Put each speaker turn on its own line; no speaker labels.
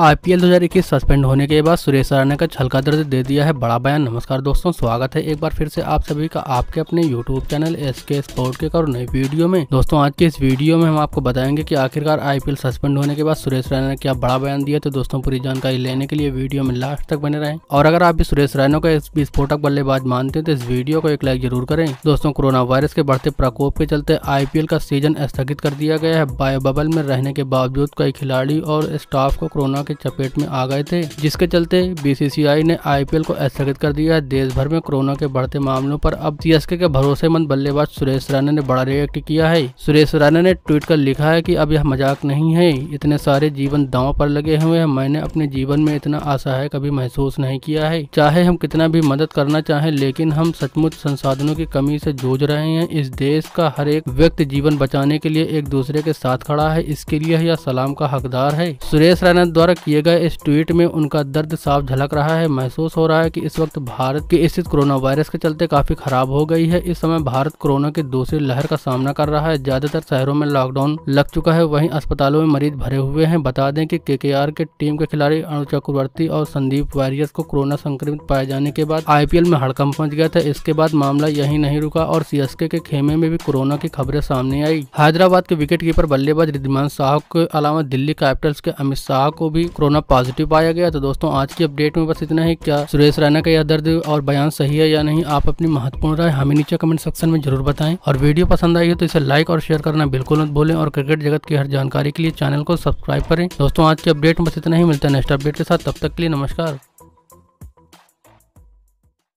IPL 2021 suspend होने के बाद सुरेश रैना का छलका दर्द दे दिया है बड़ा बयान नमस्कार दोस्तों स्वागत है एक बार फिर से आप सभी का आपके अपने YouTube channel S K sport के और नई वीडियो में दोस्तों आज के इस वीडियो में हम आपको बताएंगे कि आखिरकार आईपीएल सस्पेंड होने के बाद सुरेश रैना ने क्या बड़ा बयान दिया तो दोस्तों पूरी जानकारी लेने के लिए वीडियो में लास्ट तक बने रहे और अगर आप भी सुरेश रायना का विस्फोटक बल्लेबाज मानते हैं तो इस वीडियो को एक लाइक जरूर करें दोस्तों कोरोना वायरस के बढ़ते प्रकोप के चलते आईपीएल का सीजन स्थगित कर दिया गया है बायो बबल में रहने के बावजूद कई खिलाड़ी और स्टाफ को कोरोना कोरोना के चपेट में आ गए थे जिसके चलते बीसीसीआई ने आईपीएल को स्थगित कर दिया है देश भर में कोरोना के बढ़ते मामलों पर अब सीएसके के भरोसेमंद बल्लेबाज सुरेश रैना ने बड़ा रिएक्ट किया है सुरेश रैना ने ट्वीट कर लिखा है की अब यह मजाक नहीं है इतने सारे जीवन दाव पर लगे हुए हैं मैंने अपने जीवन में इतना असहाय कभी महसूस नहीं किया है चाहे हम कितना भी मदद करना चाहे लेकिन हम सचमुच संसाधनों की कमी से जूझ रहे हैं इस देश का हर एक व्यक्ति जीवन बचाने के लिए एक दूसरे के साथ खड़ा है इसके लिए यह सलाम का हकदार है सुरेश रैना द्वारा द्वारा किए गए इस ट्वीट में उनका दर्द साफ झलक रहा है महसूस हो रहा है कि इस वक्त भारत की स्थिति कोरोना वायरस के चलते काफी खराब हो गई है इस समय भारत कोरोना की दूसरी लहर का सामना कर रहा है ज्यादातर शहरों में लॉकडाउन लग चुका है वहीं अस्पतालों में मरीज भरे हुए हैं बता दें कि के के टीम के खिलाड़ी अनु चक्रवर्ती और संदीप वारियर्स को कोरोना संक्रमित पाए जाने के बाद आई में हड़कम पहुँच गया था इसके बाद मामला यही नहीं रुका और सी के खेमे में भी कोरोना की खबरें सामने आई हैदराबाद के विकेट कीपर बल्लेबाज रिद्धिमान शाह के अलावा दिल्ली कैपिटल्स के अमित शाह को भी भी कोरोना पॉजिटिव पाया गया तो दोस्तों आज की अपडेट में बस इतना ही क्या सुरेश रैना का यह दर्द और बयान सही है या नहीं आप अपनी महत्वपूर्ण राय हमें नीचे कमेंट सेक्शन में जरूर बताएं और वीडियो पसंद आई है तो इसे लाइक और शेयर करना बिल्कुल मत भूलें और क्रिकेट जगत की हर जानकारी के लिए चैनल को सब्सक्राइब करें दोस्तों आज की अपडेट में बस इतना ही मिलता है नेक्स्ट अपडेट के साथ तब तक के लिए नमस्कार